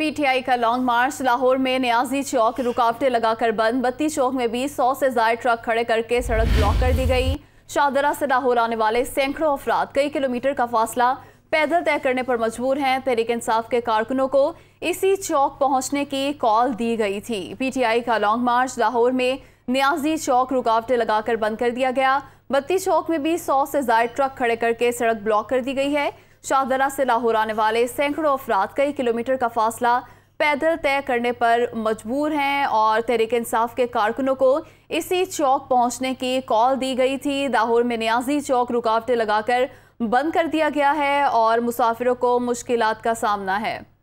PTI का long मार्च लाहौर में न्याजी चौक रुकावटें लगाकर बंद बत्ती चौक में भी सौ से ज्यादा ट्रक खड़े करके सड़क ब्लॉक कर दी गई शाहदरा से लाहौर आने वाले सैकड़ों अफराद कई किलोमीटर का फासला पैदल तय करने पर मजबूर हैं तहरीक इंसाफ के कारकुनों को इसी चौक पहुंचने की कॉल दी गई थी पीटीआई का लॉन्ग मार्च लाहौर में न्याजी चौक रुकावटें लगाकर बंद कर दिया गया बत्ती चौक में भी सौ से ज्यादा ट्रक खड़े करके सड़क ब्लॉक कर दी गई है शाहदरा से लाहौर आने वाले सैकड़ों अफराद कई किलोमीटर का फासला पैदल तय करने पर मजबूर हैं और तहरीक इंसाफ के कारकुनों को इसी चौक पहुंचने की कॉल दी गई थी लाहौर में न्याजी चौक रुकावटें लगाकर बंद कर दिया गया है और मुसाफिरों को मुश्किल का सामना है